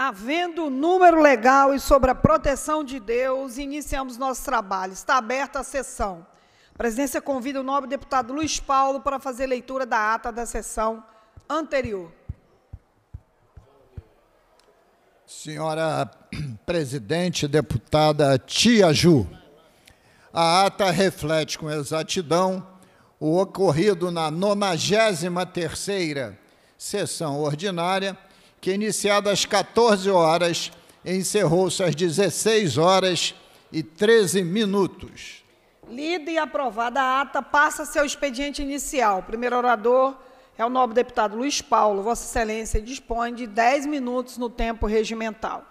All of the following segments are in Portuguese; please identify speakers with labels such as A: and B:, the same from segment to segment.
A: havendo número legal e sobre a proteção de Deus, iniciamos nosso trabalho. Está aberta a sessão. A presidência convida o nobre deputado Luiz Paulo para fazer leitura da ata da sessão anterior.
B: Senhora presidente, deputada Tia Ju, a ata reflete com exatidão o ocorrido na 93ª sessão ordinária que iniciada às 14 horas, encerrou-se às 16 horas e 13 minutos.
A: Lida e aprovada a ata, passa seu expediente inicial. Primeiro orador é o nobre deputado Luiz Paulo. Vossa Excelência dispõe de 10 minutos no tempo regimental.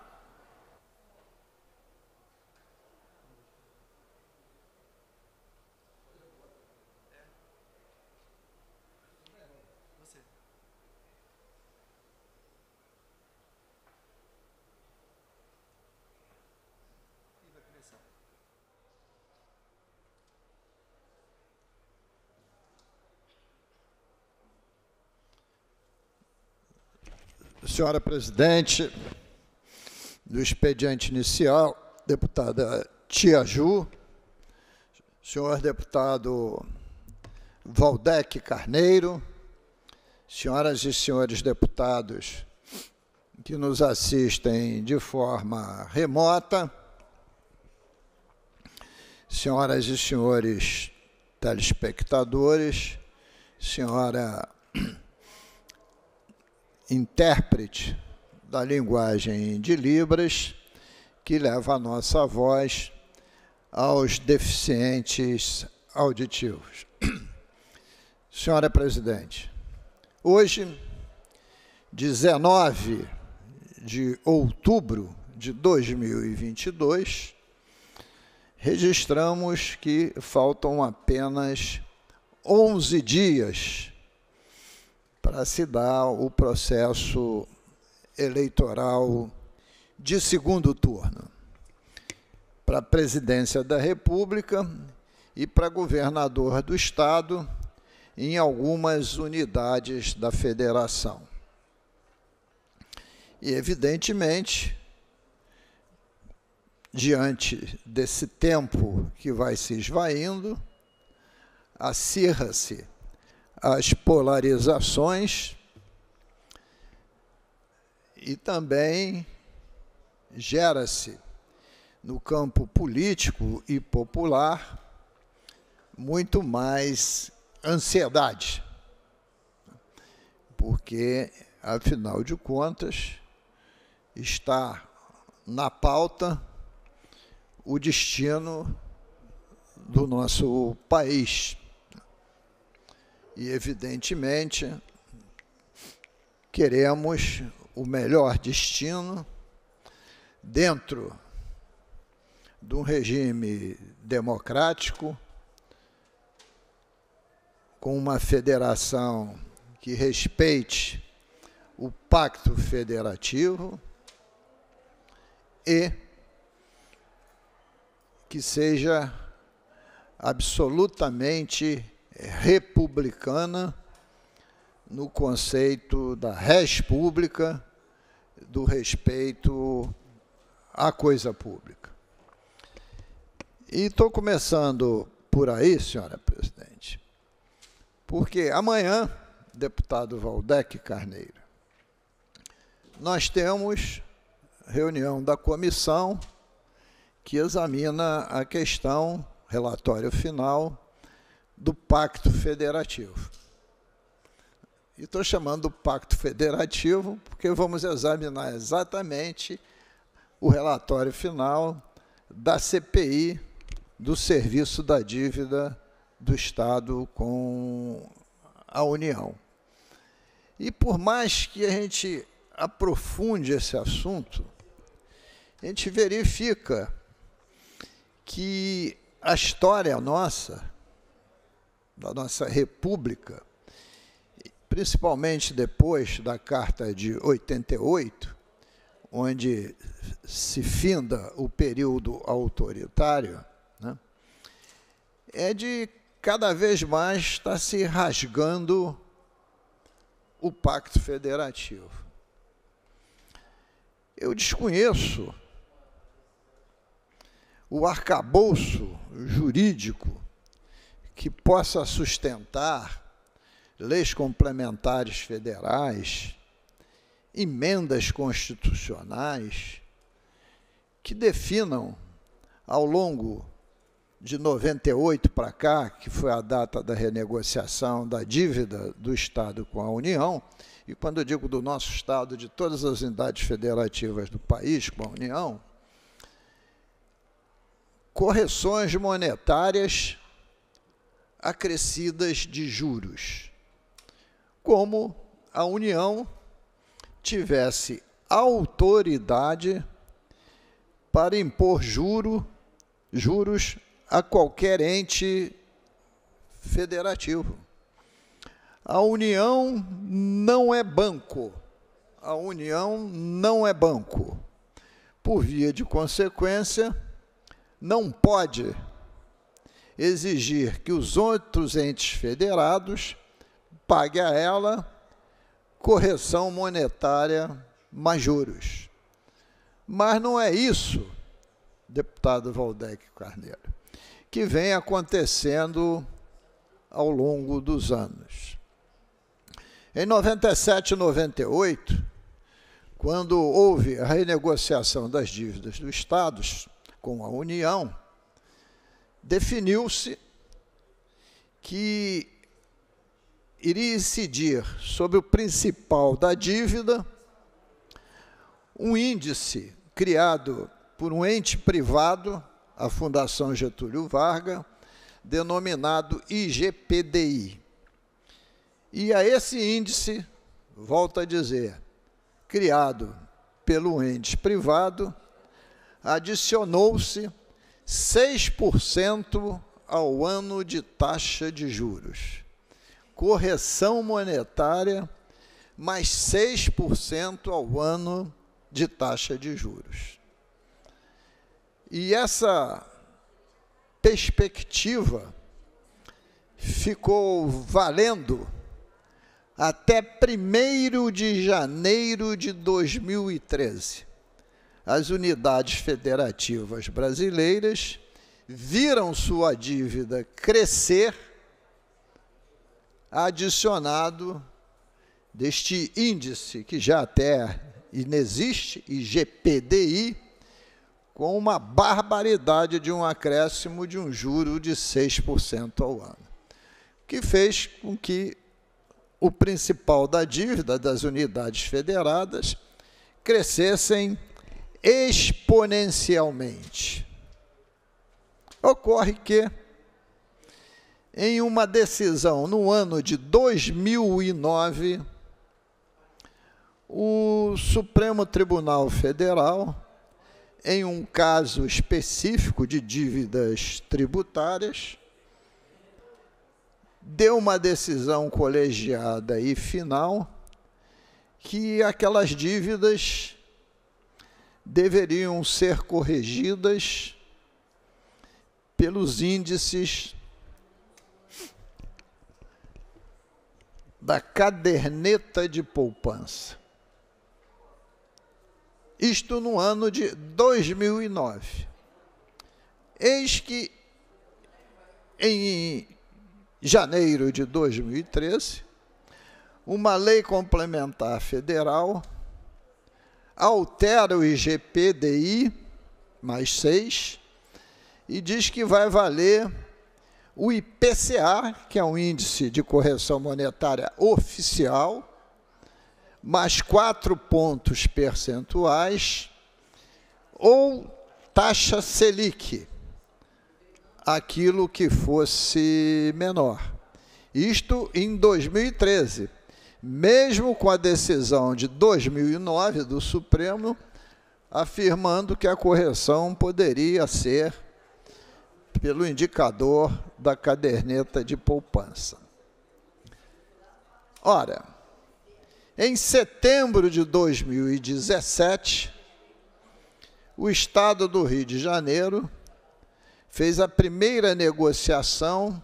B: Senhora presidente do expediente inicial, deputada Tia Ju, senhor deputado Valdec Carneiro, senhoras e senhores deputados que nos assistem de forma remota, senhoras e senhores telespectadores, senhora intérprete da linguagem de Libras, que leva a nossa voz aos deficientes auditivos. Senhora Presidente, hoje, 19 de outubro de 2022, registramos que faltam apenas 11 dias para se dar o processo eleitoral de segundo turno para a presidência da República e para governador do Estado em algumas unidades da federação. E, evidentemente, diante desse tempo que vai se esvaindo, acirra-se as polarizações e também gera-se no campo político e popular muito mais ansiedade. Porque, afinal de contas, está na pauta o destino do nosso país e, evidentemente, queremos o melhor destino dentro de um regime democrático, com uma federação que respeite o pacto federativo e que seja absolutamente republicana no conceito da república do respeito à coisa pública. E estou começando por aí, senhora presidente, porque amanhã, deputado Valdec Carneiro, nós temos reunião da comissão que examina a questão, relatório final, do Pacto Federativo. E estou chamando do Pacto Federativo porque vamos examinar exatamente o relatório final da CPI do serviço da dívida do Estado com a União. E por mais que a gente aprofunde esse assunto, a gente verifica que a história nossa da nossa República, principalmente depois da Carta de 88, onde se finda o período autoritário, né, é de cada vez mais estar tá se rasgando o Pacto Federativo. Eu desconheço o arcabouço jurídico que possa sustentar leis complementares federais, emendas constitucionais que definam ao longo de 98 para cá, que foi a data da renegociação da dívida do Estado com a União, e quando eu digo do nosso Estado, de todas as unidades federativas do país com a União, correções monetárias acrescidas de juros, como a União tivesse autoridade para impor juro, juros a qualquer ente federativo. A União não é banco. A União não é banco. Por via de consequência, não pode exigir que os outros entes federados paguem a ela correção monetária mais juros. Mas não é isso, deputado Valdec Carneiro, que vem acontecendo ao longo dos anos. Em 97 e 98, quando houve a renegociação das dívidas dos estados com a União, definiu-se que iria incidir sobre o principal da dívida um índice criado por um ente privado, a Fundação Getúlio Vargas, denominado IGPDI. E a esse índice, volta a dizer, criado pelo ente privado, adicionou-se 6% ao ano de taxa de juros. Correção monetária, mais 6% ao ano de taxa de juros. E essa perspectiva ficou valendo até 1 de janeiro de 2013 as unidades federativas brasileiras viram sua dívida crescer, adicionado deste índice que já até inexiste, IGPDI, com uma barbaridade de um acréscimo de um juro de 6% ao ano, que fez com que o principal da dívida das unidades federadas crescessem exponencialmente. Ocorre que, em uma decisão no ano de 2009, o Supremo Tribunal Federal, em um caso específico de dívidas tributárias, deu uma decisão colegiada e final que aquelas dívidas deveriam ser corrigidas pelos índices da caderneta de poupança. Isto no ano de 2009. Eis que em janeiro de 2013, uma lei complementar federal altera o IGPDI mais 6 e diz que vai valer o IPCA, que é o índice de correção monetária oficial, mais 4 pontos percentuais, ou taxa Selic, aquilo que fosse menor. Isto em 2013, mesmo com a decisão de 2009 do Supremo, afirmando que a correção poderia ser pelo indicador da caderneta de poupança. Ora, em setembro de 2017, o Estado do Rio de Janeiro fez a primeira negociação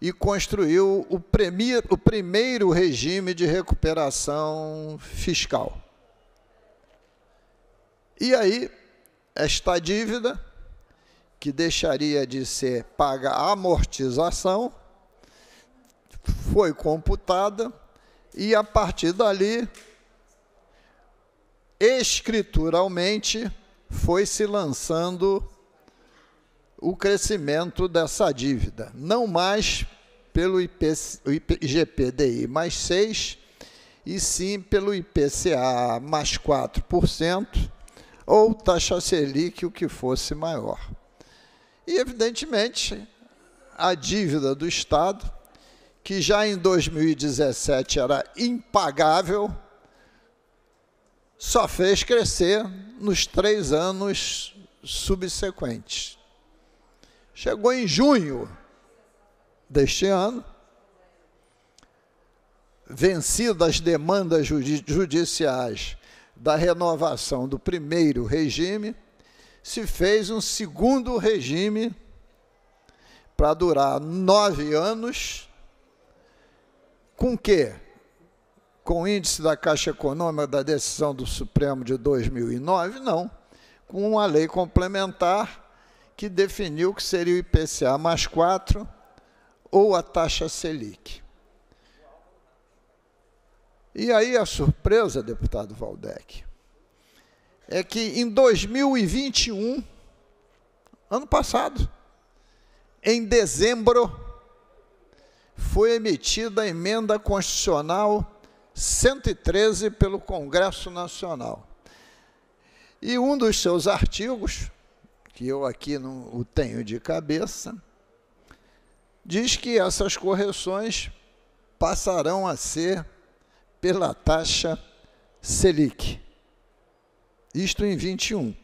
B: e construiu o, premier, o primeiro regime de recuperação fiscal. E aí, esta dívida, que deixaria de ser paga a amortização, foi computada e a partir dali, escrituralmente, foi se lançando o crescimento dessa dívida, não mais pelo IGPDI mais 6, e sim pelo IPCA mais 4%, ou taxa Selic, o que fosse maior. E, evidentemente, a dívida do Estado, que já em 2017 era impagável, só fez crescer nos três anos subsequentes. Chegou em junho deste ano, vencidas as demandas judiciais da renovação do primeiro regime, se fez um segundo regime para durar nove anos, com que? Com o índice da Caixa Econômica da decisão do Supremo de 2009? Não. Com uma lei complementar que definiu que seria o IPCA mais 4 ou a taxa Selic. E aí a surpresa, deputado Valdec, é que em 2021, ano passado, em dezembro, foi emitida a emenda constitucional 113 pelo Congresso Nacional. E um dos seus artigos que eu aqui não o tenho de cabeça, diz que essas correções passarão a ser pela taxa Selic. Isto em 21.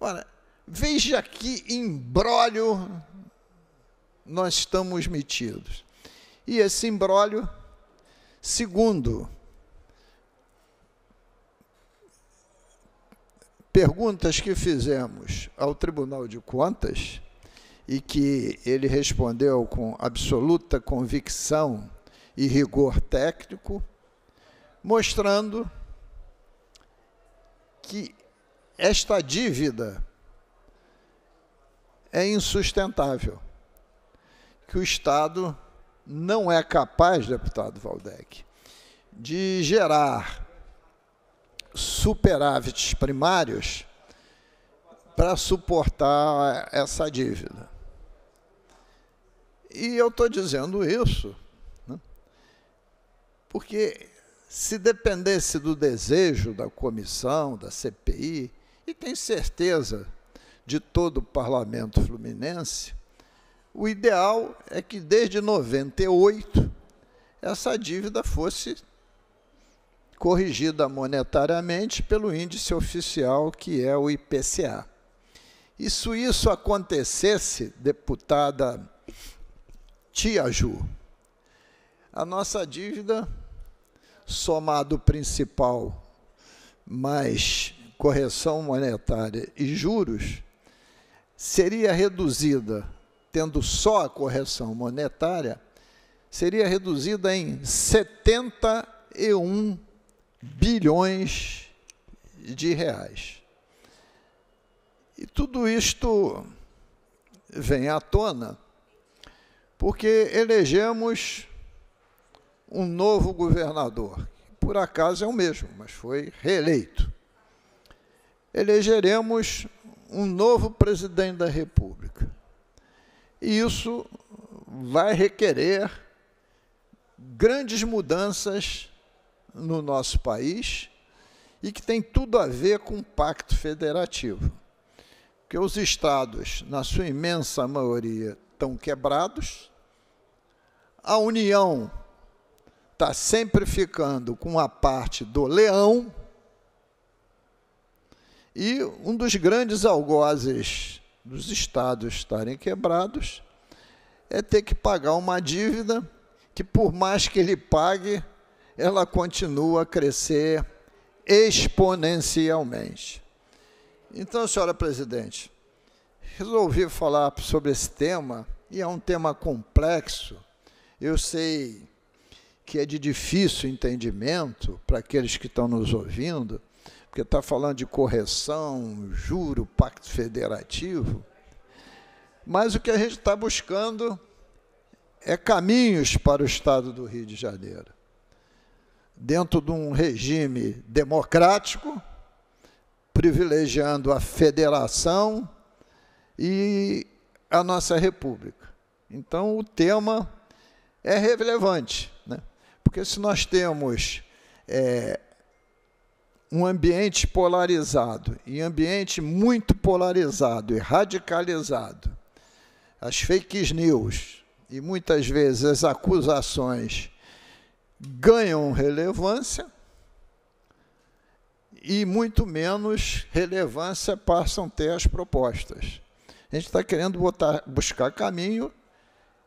B: Ora, veja que embrólio nós estamos metidos. E esse embrólio, segundo perguntas que fizemos ao Tribunal de Contas e que ele respondeu com absoluta convicção e rigor técnico, mostrando que esta dívida é insustentável, que o Estado não é capaz, deputado Valdec, de gerar superávites primários para suportar essa dívida. E eu estou dizendo isso né, porque se dependesse do desejo da comissão, da CPI, e tenho certeza de todo o parlamento fluminense, o ideal é que desde 98 essa dívida fosse corrigida monetariamente pelo índice oficial que é o IPCA. E se isso acontecesse, deputada Tia Ju, a nossa dívida, somado principal mais correção monetária e juros, seria reduzida, tendo só a correção monetária, seria reduzida em 71 bilhões de reais. E tudo isto vem à tona porque elegemos um novo governador, que por acaso é o mesmo, mas foi reeleito. Elegeremos um novo presidente da República. E isso vai requerer grandes mudanças no nosso país e que tem tudo a ver com o pacto federativo. Porque os estados, na sua imensa maioria, estão quebrados, a União está sempre ficando com a parte do leão e um dos grandes algozes dos estados estarem quebrados é ter que pagar uma dívida que, por mais que ele pague, ela continua a crescer exponencialmente. Então, senhora presidente, resolvi falar sobre esse tema, e é um tema complexo. Eu sei que é de difícil entendimento para aqueles que estão nos ouvindo, porque está falando de correção, juro, pacto federativo. Mas o que a gente está buscando é caminhos para o estado do Rio de Janeiro dentro de um regime democrático, privilegiando a federação e a nossa república. Então, o tema é relevante, né? porque se nós temos é, um ambiente polarizado, e ambiente muito polarizado e radicalizado, as fake news e muitas vezes as acusações ganham relevância e muito menos relevância passam a ter as propostas. A gente está querendo botar, buscar caminho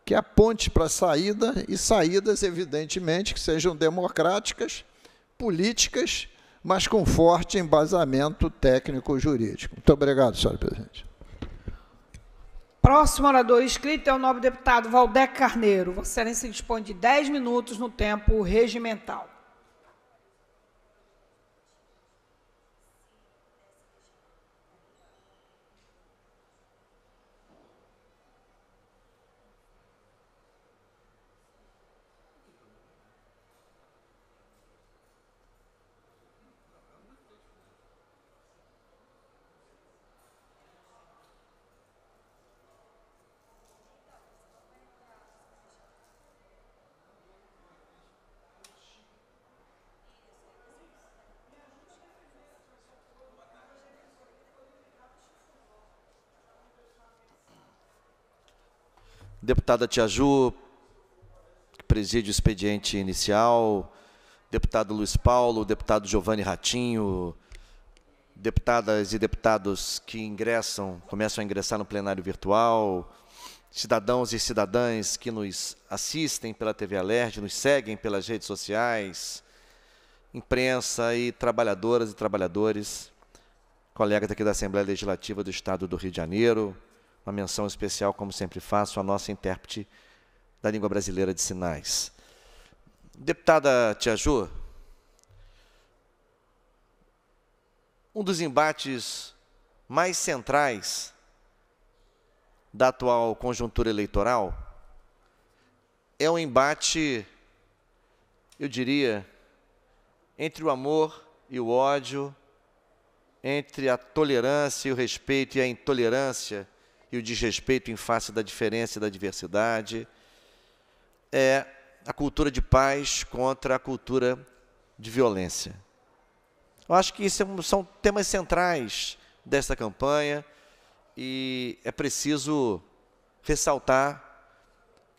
B: que aponte para saída e saídas, evidentemente, que sejam democráticas, políticas, mas com forte embasamento técnico-jurídico. Muito obrigado, senhora presidente.
A: Próximo orador inscrito é o nobre deputado Valdec Carneiro. nem se dispõe de 10 minutos no tempo regimental. deputada Tiaju, que preside o expediente inicial, deputado Luiz Paulo, deputado Giovanni Ratinho, deputadas e deputados que ingressam, começam a ingressar no plenário virtual, cidadãos e cidadãs que nos assistem pela TV Alerj, nos seguem pelas redes sociais, imprensa e trabalhadoras e trabalhadores, colegas aqui da Assembleia Legislativa do Estado do Rio de Janeiro, uma menção especial, como sempre faço, à nossa intérprete da língua brasileira de sinais. Deputada Tia Ju, um dos embates mais centrais da atual conjuntura eleitoral é um embate, eu diria, entre o amor e o ódio, entre a tolerância e o respeito e a intolerância e o desrespeito em face da diferença e da diversidade, é a cultura de paz contra a cultura de violência. Eu acho que isso é são temas centrais desta campanha e é preciso ressaltar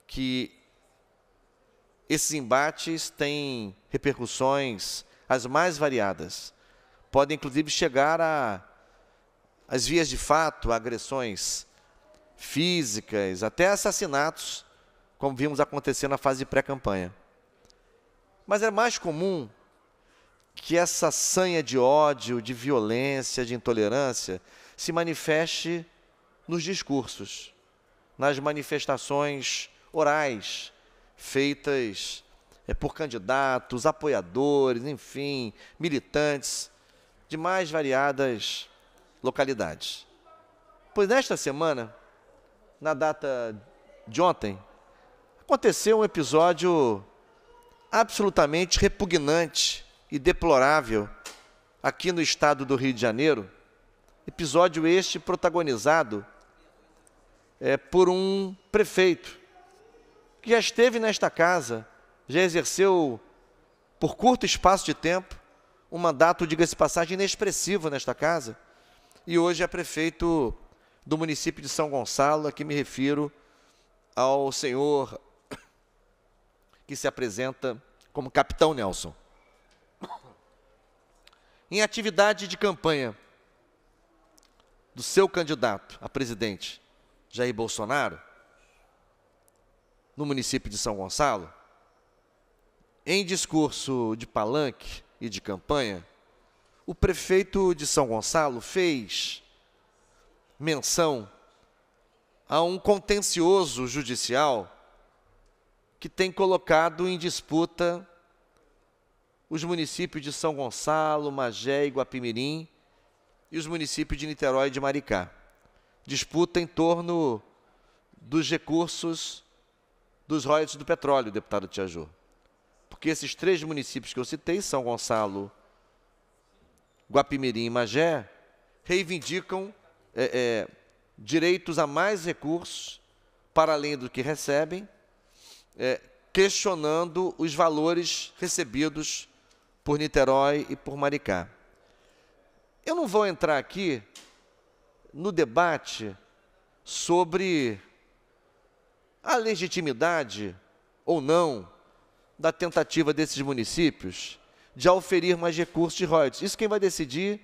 A: que esses embates têm repercussões as mais variadas. Podem, inclusive, chegar a, às vias de fato, a agressões físicas, até assassinatos, como vimos acontecer na fase de pré-campanha. Mas é mais comum que essa sanha de ódio, de violência, de intolerância se manifeste nos discursos, nas manifestações orais feitas é, por candidatos, apoiadores, enfim, militantes de mais variadas localidades. Pois nesta semana, na data de ontem, aconteceu um episódio absolutamente repugnante e deplorável aqui no estado do Rio de Janeiro. Episódio este protagonizado é, por um prefeito que já esteve nesta casa, já exerceu por curto espaço de tempo um mandato, diga-se passagem, inexpressivo nesta casa, e hoje é prefeito do município de São Gonçalo, a que me refiro ao senhor que se apresenta como Capitão Nelson. Em atividade de campanha do seu candidato a presidente, Jair Bolsonaro, no município de São Gonçalo, em discurso de palanque e de campanha, o prefeito de São Gonçalo fez menção a um contencioso judicial que tem colocado em disputa os municípios de São Gonçalo, Magé e Guapimirim e os municípios de Niterói e de Maricá. Disputa em torno dos recursos dos royalties do petróleo, deputado Tiajô. Porque esses três municípios que eu citei, São Gonçalo, Guapimirim e Magé, reivindicam é, é, direitos a mais recursos, para além do que recebem, é, questionando os valores recebidos por Niterói e por Maricá. Eu não vou entrar aqui no debate sobre a legitimidade ou não da tentativa desses municípios de auferir mais recursos de royalties. Isso quem vai decidir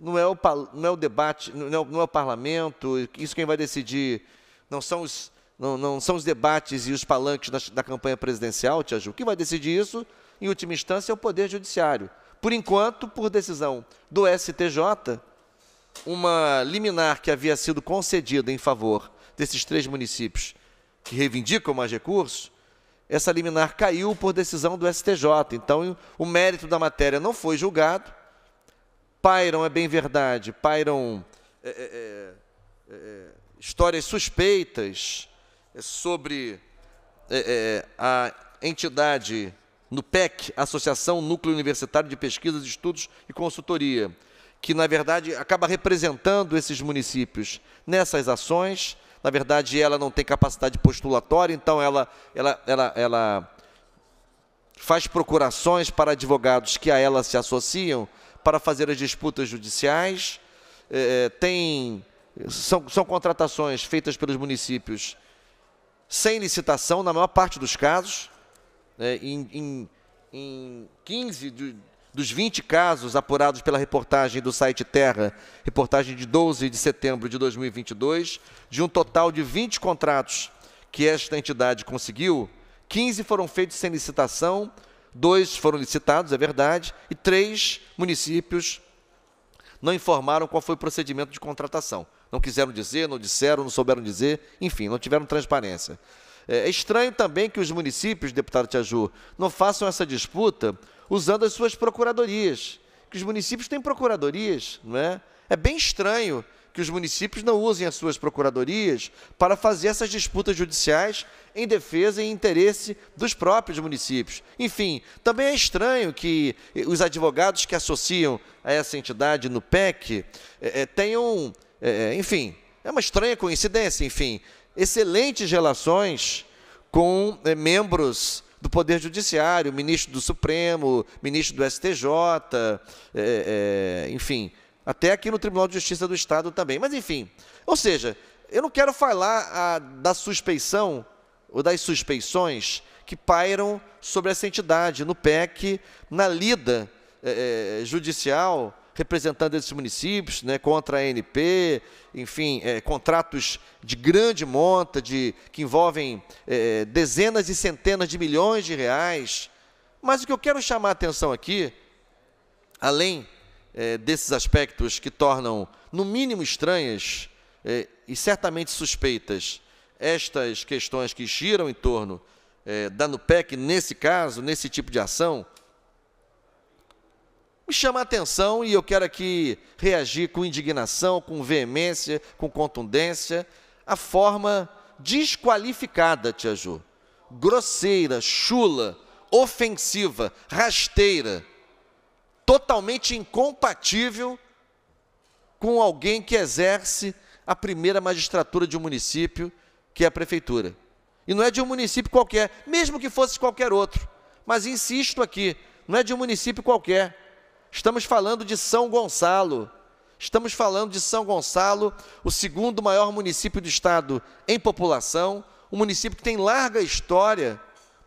A: não é o, não é o debate, não é o, não é o parlamento, isso quem vai decidir não são os, não, não são os debates e os palanques da, da campanha presidencial, Tia Ju. Quem vai decidir isso, em última instância, é o Poder Judiciário. Por enquanto, por decisão do STJ, uma liminar que havia sido concedida em favor desses três municípios que reivindicam mais recursos, essa liminar caiu por decisão do STJ. Então, o mérito da matéria não foi julgado, pairam, é bem verdade, pairam é, é, é, é histórias suspeitas é, sobre é, a entidade no PEC, Associação Núcleo Universitário de Pesquisas, Estudos e Consultoria, que, na verdade, acaba representando esses municípios nessas ações. Na verdade, ela não tem capacidade postulatória, então ela, ela, ela, ela faz procurações para advogados que a ela se associam para fazer as disputas judiciais, é, é, tem, são, são contratações feitas pelos municípios sem licitação, na maior parte dos casos, é, em, em, em 15 de, dos 20 casos apurados pela reportagem do site Terra, reportagem de 12 de setembro de 2022, de um total de 20 contratos que esta entidade conseguiu, 15 foram feitos sem licitação Dois foram licitados, é verdade, e três municípios não informaram qual foi o procedimento de contratação. Não quiseram dizer, não disseram, não souberam dizer, enfim, não tiveram transparência. É, é estranho também que os municípios, deputado Tiaju, não façam essa disputa usando as suas procuradorias, que os municípios têm procuradorias, não é? É bem estranho que os municípios não usem as suas procuradorias para fazer essas disputas judiciais em defesa e interesse dos próprios municípios. Enfim, também é estranho que eh, os advogados que associam a essa entidade no PEC é, eh, eh, tenham, é, enfim, é uma estranha coincidência, enfim, excelentes relações com é, membros do Poder Judiciário, ministro do Supremo, ministro do STJ, enfim até aqui no Tribunal de Justiça do Estado também. Mas, enfim, ou seja, eu não quero falar a, ah, da suspeição ou das suspeições que pairam sobre essa entidade no PEC, na lida eh, eh, judicial representando esses municípios, né, contra a ANP, enfim, eh, contratos de grande monta, de, que envolvem dezenas e centenas de milhões de reais. Mas o que eu quero chamar a atenção aqui, além é, desses aspectos que tornam, no mínimo, estranhas é, e certamente suspeitas estas questões que giram em torno é, da NUPEC, nesse caso, nesse tipo de ação, me chama a atenção e eu quero aqui reagir com indignação, com veemência, com contundência, a forma desqualificada, Tia Ju, grosseira, chula, ofensiva, rasteira totalmente incompatível com alguém que exerce a primeira magistratura de um município, que é a prefeitura. E não é de um município qualquer, mesmo que fosse qualquer outro. Mas insisto aqui, não é de um município qualquer. Estamos falando de São Gonçalo. Estamos falando de São Gonçalo, o segundo maior município do estado em população, um município que tem larga história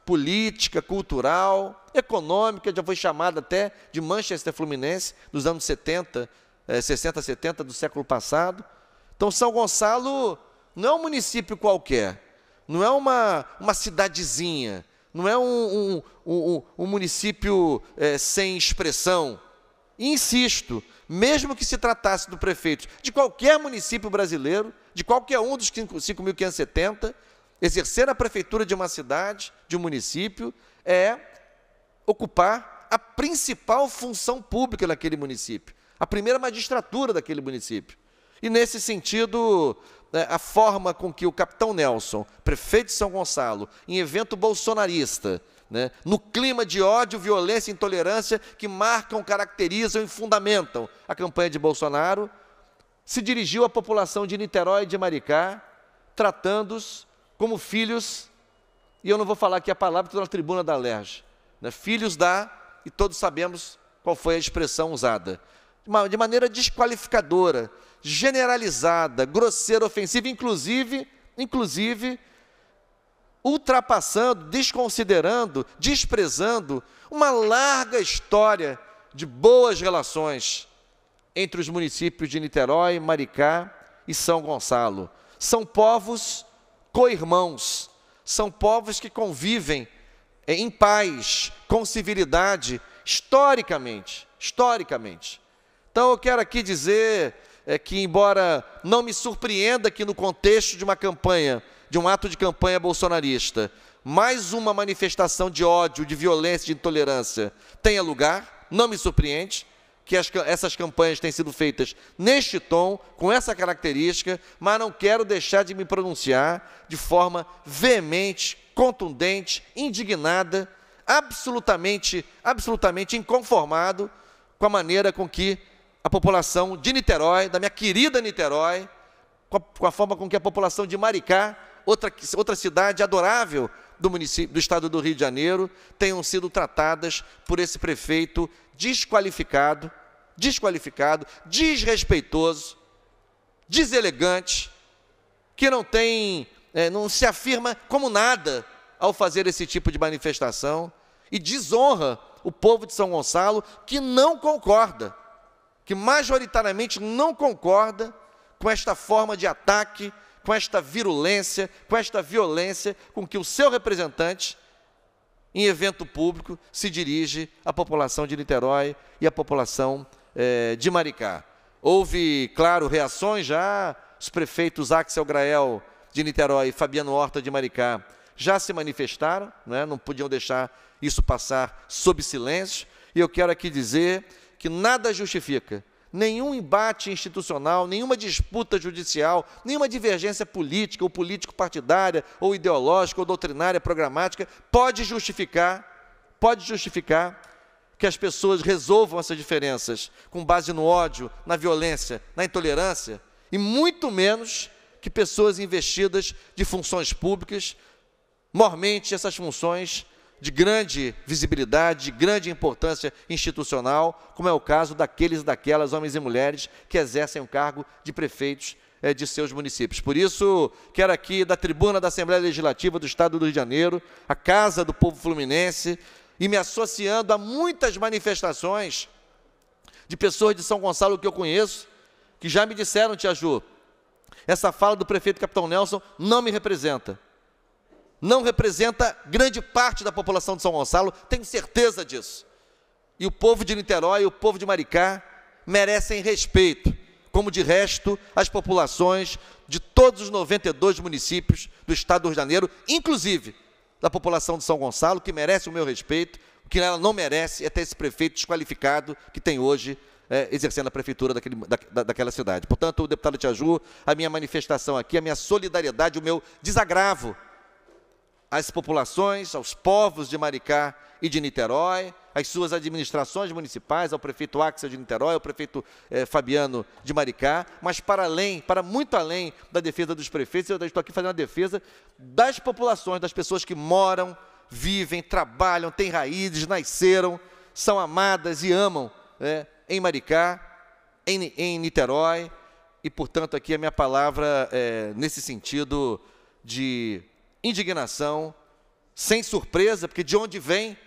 A: política, cultural, econômica, já foi chamada até de Manchester Fluminense dos anos 70, 60, 70 do século passado. Então, São Gonçalo não é um município qualquer, não é uma, uma cidadezinha, não é um, um, um, um município eh, sem expressão. E insisto, mesmo que se tratasse do prefeito de qualquer município brasileiro, de qualquer um dos 5.570, Exercer a prefeitura de uma cidade, de um município, é ocupar a principal função pública naquele município, a primeira magistratura daquele município. E nesse sentido, né, a forma com que o capitão Nelson, prefeito de São Gonçalo, em evento bolsonarista, né, no clima de ódio, violência e intolerância que marcam, caracterizam e fundamentam a campanha de Bolsonaro, se dirigiu à população de Niterói e de Maricá, tratando-os como filhos, e eu não vou falar aqui a palavra, estou na tribuna da Lerge, né? filhos da, e todos sabemos qual foi a expressão usada, de, de maneira desqualificadora, generalizada, grosseira, ofensiva, inclusive, inclusive, ultrapassando, desconsiderando, desprezando uma larga história de boas relações entre os municípios de Niterói, Maricá e São Gonçalo. São povos co-irmãos, são povos que convivem eh, em paz, com civilidade, historicamente, historicamente. Então eu quero aqui dizer é, que, embora não me surpreenda que no contexto de uma campanha, de um ato de campanha bolsonarista, mais uma manifestação de ódio, de violência, de intolerância tenha lugar, não me surpreende, que as, essas campanhas têm sido feitas neste tom, com essa característica, mas não quero deixar de me pronunciar de forma veemente, contundente, indignada, absolutamente, absolutamente inconformado com a maneira com que a população de Niterói, da minha querida Niterói, com a, com a forma com que a população de Maricá, outra, outra cidade adorável do município, do estado do Rio de Janeiro, tenham sido tratadas por esse prefeito desqualificado, desqualificado, desrespeitoso, deselegante, que não tem, é, não se afirma como nada ao fazer esse tipo de manifestação e desonra o povo de São Gonçalo que não concorda, que majoritariamente não concorda com esta forma de ataque, com esta virulência, com esta violência com que o seu representante em evento público se dirige à população de Niterói e à população é, de Maricá. Houve, claro, reações já, os prefeitos Axel Grael de Niterói e Fabiano Horta de Maricá já se manifestaram, né? não podiam deixar isso passar sob silêncio. E eu quero aqui dizer que nada justifica nenhum embate institucional, nenhuma disputa judicial, nenhuma divergência política ou político-partidária ou ideológica ou doutrinária programática pode justificar, pode justificar que as pessoas resolvam essas diferenças com base no ódio, na violência, na intolerância, e muito menos que pessoas investidas de funções públicas, mormente essas funções de grande visibilidade, de grande importância institucional, como é o caso daqueles e daquelas homens e mulheres que exercem o cargo de prefeitos eh, de seus municípios. Por isso, quero aqui, da tribuna da Assembleia Legislativa do Estado do Rio de Janeiro, a Casa do Povo Fluminense, e me associando a muitas manifestações de pessoas de São Gonçalo que eu conheço, que já me disseram, Tia Ju, essa fala do prefeito Capitão Nelson não me representa. Não representa grande parte da população de São Gonçalo, tenho certeza disso. E o povo de Niterói, o povo de Maricá, merecem respeito, como de resto as populações de todos os 92 municípios do estado do Rio de Janeiro, inclusive da população de São Gonçalo, que merece o meu respeito. O que ela não merece é ter esse prefeito desqualificado que tem hoje é, exercendo a prefeitura daquele, da, daquela cidade. Portanto, deputado Tiaju, a minha manifestação aqui, a minha solidariedade, o meu desagravo às populações, aos povos de Maricá e de Niterói, às suas administrações municipais, ao prefeito Axel de Niterói, ao prefeito eh, Fabiano de Maricá, mas para além, para muito além da defesa dos prefeitos, eu estou aqui fazendo a defesa das populações, das pessoas que moram, vivem, trabalham, têm raízes, nasceram, são amadas e amam né, em Maricá, em, em, Niterói, e, portanto, aqui a minha palavra é, nesse sentido de indignação, sem surpresa, porque de onde vem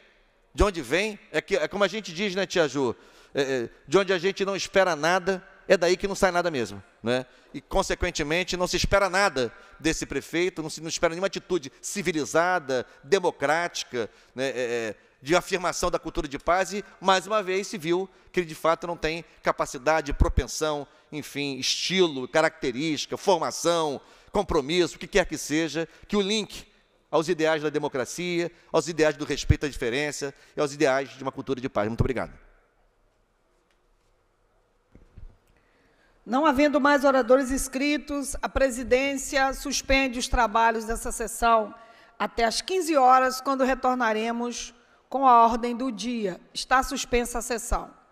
A: de onde vem, é, que, é como a gente diz, né, Tia Ju? É, é, de onde a gente não espera nada, é daí que não sai nada mesmo. Né? E, consequentemente, não se espera nada desse prefeito, não se não espera nenhuma atitude civilizada, democrática, né, é, é de afirmação da cultura de paz, e, mais uma vez, se viu que ele, de fato, não tem capacidade, propensão, enfim, estilo, característica, formação, compromisso, o que quer que seja, que o link aos ideais da democracia, aos ideais do respeito à diferença e aos ideais de uma cultura de paz. Muito obrigado. Não havendo mais oradores inscritos, a presidência suspende os trabalhos dessa sessão até às 15 horas, quando retornaremos com a ordem do dia. Está suspensa a sessão.